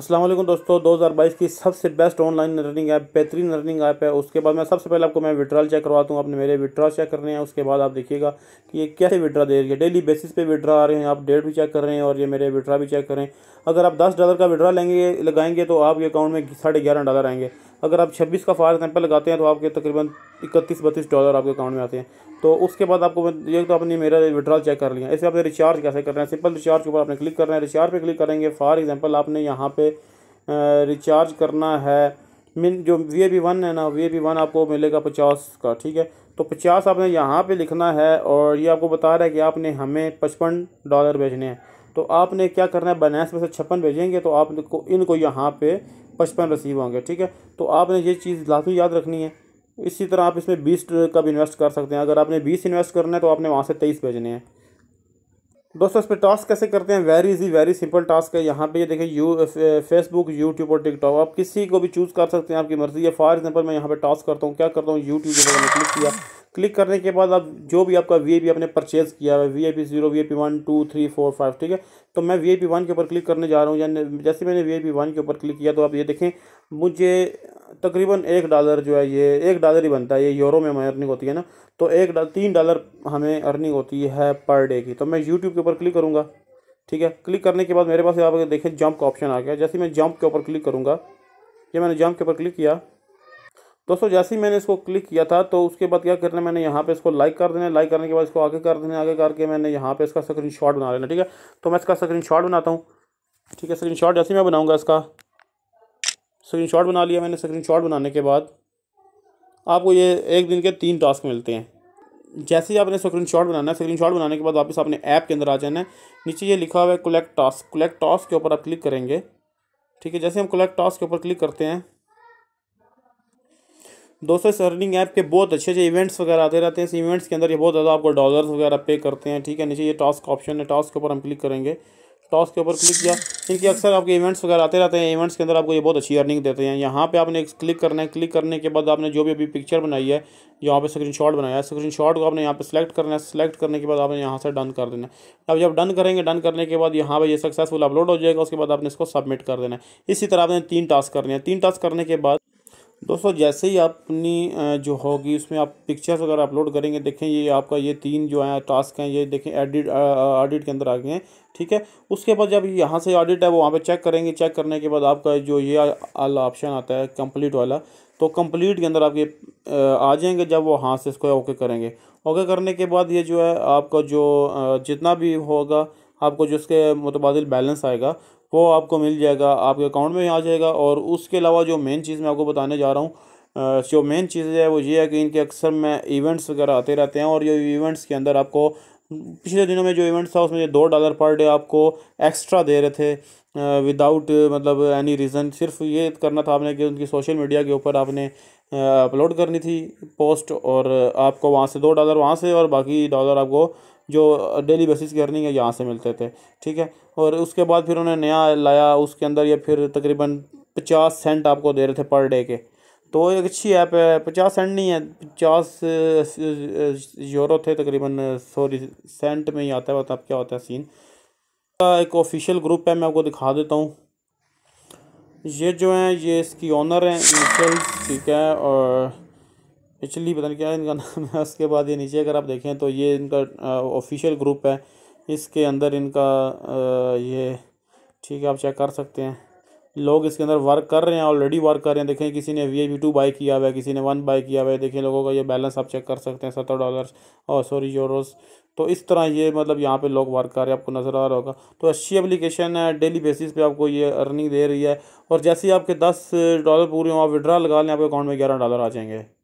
असलम दोस्तों 2022 की सबसे बेस्ट ऑनलाइन रनिंग ऐप बेहतरीन रनिंग ऐप है उसके बाद मैं सबसे पहले आपको मैं विड्रॉल चेक करवाता हूँ आपने मेरे विड्रॉल चेक कर रहे हैं उसके बाद आप देखिएगा कि ये कैसे विड्रा दे रही है डेली बेसिस पे विड्रा आ रहे हैं आप डेट भी चेक कर रहे हैं और ये मेरे विड्रा भी चेक करें अगर आप दस डॉलर का विड्रा लेंगे लगाएंगे तो आपके अकाउंट में साढ़े ग्यारह डॉलर आएंगे अगर आप छब्बीस का फायर एग्जाम्पल लगाते हैं तो आपके तकरीबन इकतीस बत्तीस डॉलर आपके अकाउंट में आते हैं तो उसके बाद आपको ये तो आपने मेरा विड्रॉल चेक कर लिया ऐसे आपने रिचार्ज कैसे करना है सिंपल रिचार्ज के ऊपर आपने क्लिक करना है रिचार्ज पर क्लिक करेंगे फॉर एग्ज़ाम्पल आपने यहाँ पे रिचार्ज करना है मिन जो वी ए बी वन है ना वी ए बी वन आपको मिलेगा पचास का ठीक है तो पचास आपने यहाँ पे लिखना है और ये आपको बता रहा है कि आपने हमें पचपन डॉलर भेजने हैं तो आपने क्या करना है बनास में से छप्पन भेजेंगे तो आपको इनको यहाँ पे पचपन रसीव होंगे ठीक है तो आपने ये चीज़ लाजमी याद रखनी है इसी तरह आप इसमें बीस का भी इन्वेस्ट कर सकते हैं अगर आपने बीस इन्वेस्ट करना है तो आपने वहाँ से तेईस भेजने हैं दोस्तों इस पर टास्क कैसे करते हैं very easy very simple task है यहाँ पे ये देखें यू फेसबुक यूट्यूब और टिकटॉक आप किसी को भी चूज़ कर सकते हैं आपकी मर्ज़ी है फॉर एग्जांपल मैं यहाँ पे टास्क करता हूँ क्या करता हूँ यूट्यूब क्लिक किया क्लिक करने के बाद आप जो भी आपका वी आपने परचेज़ किया है V I P zero V I P one two three four five ठीक है तो मैं वी आई पी वन के ऊपर क्लिक करने जा रहा हूँ जैसे मैंने वी आई पी वन के ऊपर क्लिक किया तो आप ये देखें मुझे तकरीबन एक डॉलर जो है ये एक डॉलर ही बनता है ये यूरो में हमें अर्निंग होती है ना तो एक डॉलर तीन डॉलर हमें अर्निंग होती है पर डे की तो मैं यूट्यूब के ऊपर क्लिक करूँगा ठीक है क्लिक करने के बाद मेरे पास आप देखें जंप का ऑप्शन आ गया जैसे मैं जंप के ऊपर क्लिक करूँगा ये मैंने जंप के ऊपर क्लिक किया दोस्तों जैसे ही मैंने इसको क्लिक किया था तो उसके बाद क्या करना मैंने यहाँ पे इसको लाइक कर देना लाइक करने के बाद इसको आगे कर देना आगे करके मैंने यहाँ पे इसका स्क्रीन शॉट बना लेना ठीक है तो मैं इसका स्क्रीन शॉट बनाता हूँ ठीक है स्क्रीन शॉट जैसे मैं बनाऊँगा इसका स्क्रीन शॉट बना लिया मैंने स्क्रीन शॉट बनाने के बाद आपको ये एक दिन के तीन टास्क मिलते हैं जैसे ही आपने स्क्रीन शॉट बनाना है स्क्रीन शॉट बनाने के बाद वापस आपने ऐप के अंदर आ जाना है नीचे ये लिखा हुआ है कलेक्ट टास्क कलेक्ट टास्क के ऊपर आप क्लिक करेंगे ठीक है जैसे हम कलेक्ट टास्क के ऊपर क्लिक करते हैं दोस्तों इस अर्निंग ऐप के बहुत अच्छे अच्छे इवेंट्स वगैरह आते रहते हैं इस इवेंट्स के अंदर ये बहुत ज़्यादा आपको डॉलर्स वगैरह पे करते हैं ठीक है नीचे ये टास्क ऑप्शन है टास्क के ऊपर हम क्लिक करेंगे टॉस्क के ऊपर क्लिक किया क्योंकि अक्सर आपके इवेंट्स वगैरह आते रहते हैं इवेंट्स के अंदर आपको ये बहुत अच्छी अर्निंग देते हैं यहाँ पे आपने क्लिक करना है क्लिक करने के बाद आपने जो भी अभी पिक्चर बनाई है यहाँ पर स्क्रीन बनाया है स्क्रीन को आपने यहाँ पर सेलेक्ट करना है सेलेक्ट करने के बाद आपने यहाँ से डन कर देना है अब जब डन करेंगे डन करने के बाद यहाँ पर ये सक्सेसफुल अपलोड हो जाएगा उसके बाद आपने इसको सबमिट कर देना है इसी तरह आपने तीन टास्क करने हैं तीन टास्क करने के बाद दोस्तों जैसे ही आप अपनी जो होगी उसमें आप पिक्चर्स अगर अपलोड करेंगे देखें ये आपका ये तीन जो है टास्क हैं ये देखें एडिट ऑडिट के अंदर आ गए हैं ठीक है उसके बाद जब यहाँ से ऑडिट है वो वहाँ पे चेक करेंगे चेक करने के बाद आपका जो ये वाला ऑप्शन आता है कंप्लीट वाला तो कंप्लीट के अंदर आपके आ जाएंगे जब वो हाथ से इसको ओके करेंगे ओके करने के बाद ये जो है आपका जो जितना भी होगा आपको जिसके मुतबाद बैलेंस आएगा वो आपको मिल जाएगा आपके अकाउंट में आ जाएगा और उसके अलावा जो मेन चीज़ मैं आपको बताने जा रहा हूँ जो मेन चीज़ है वो ये है कि इनके अक्सर में इवेंट्स वगैरह आते रहते हैं और ये इवेंट्स के अंदर आपको पिछले दिनों में जो इवेंट्स था उसमें दो डॉलर पर डे आपको एक्स्ट्रा दे रहे थे विदाउट मतलब एनी रीज़न सिर्फ ये करना था आपने कि उनकी सोशल मीडिया के ऊपर आपने अपलोड करनी थी पोस्ट और आपको वहाँ से दो डॉलर वहाँ से और बाकी डॉलर आपको जो डेली बेसिस की अर्निंग है यहाँ से मिलते थे ठीक है और उसके बाद फिर उन्हें नया लाया उसके अंदर ये फिर तकरीबन पचास सेंट आपको दे रहे थे पर डे के तो एक अच्छी ऐप है पचास सेंट नहीं है पचास यूरो थे तकरीबन सॉरी सेंट में ही आता है बता क्या होता है सीन एक ऑफिशियल ग्रुप है मैं आपको दिखा देता हूँ ये जो है ये इसकी ऑनर है ठीक है और पिछली पता नहीं क्या इनका नाम है उसके बाद ये नीचे अगर आप देखें तो ये इनका ऑफिशियल ग्रुप है इसके अंदर इनका आ, ये ठीक है आप चेक कर सकते हैं लोग इसके अंदर वर्क कर रहे हैं ऑलरेडी वर्क कर रहे हैं देखें किसी ने वी आई टू बाई किया हुआ है किसी ने वन बाई किया हुआ है देखें लोगों का ये बैलेंस आप चेक कर सकते हैं सत्रह डॉलर और सॉरी यूरोस तो इस तरह ये मतलब यहाँ पे लोग वर्क कर रहे हैं आपको नज़र आ रहा होगा तो अच्छी एप्लीकेशन है डेली बेसिस पर आपको ये अर्निंग दे रही है और जैसे ही आपके दस डॉलर पूरे हों आप विड्रा लगा लें आपके अकाउंट में ग्यारह डॉलर आ जाएंगे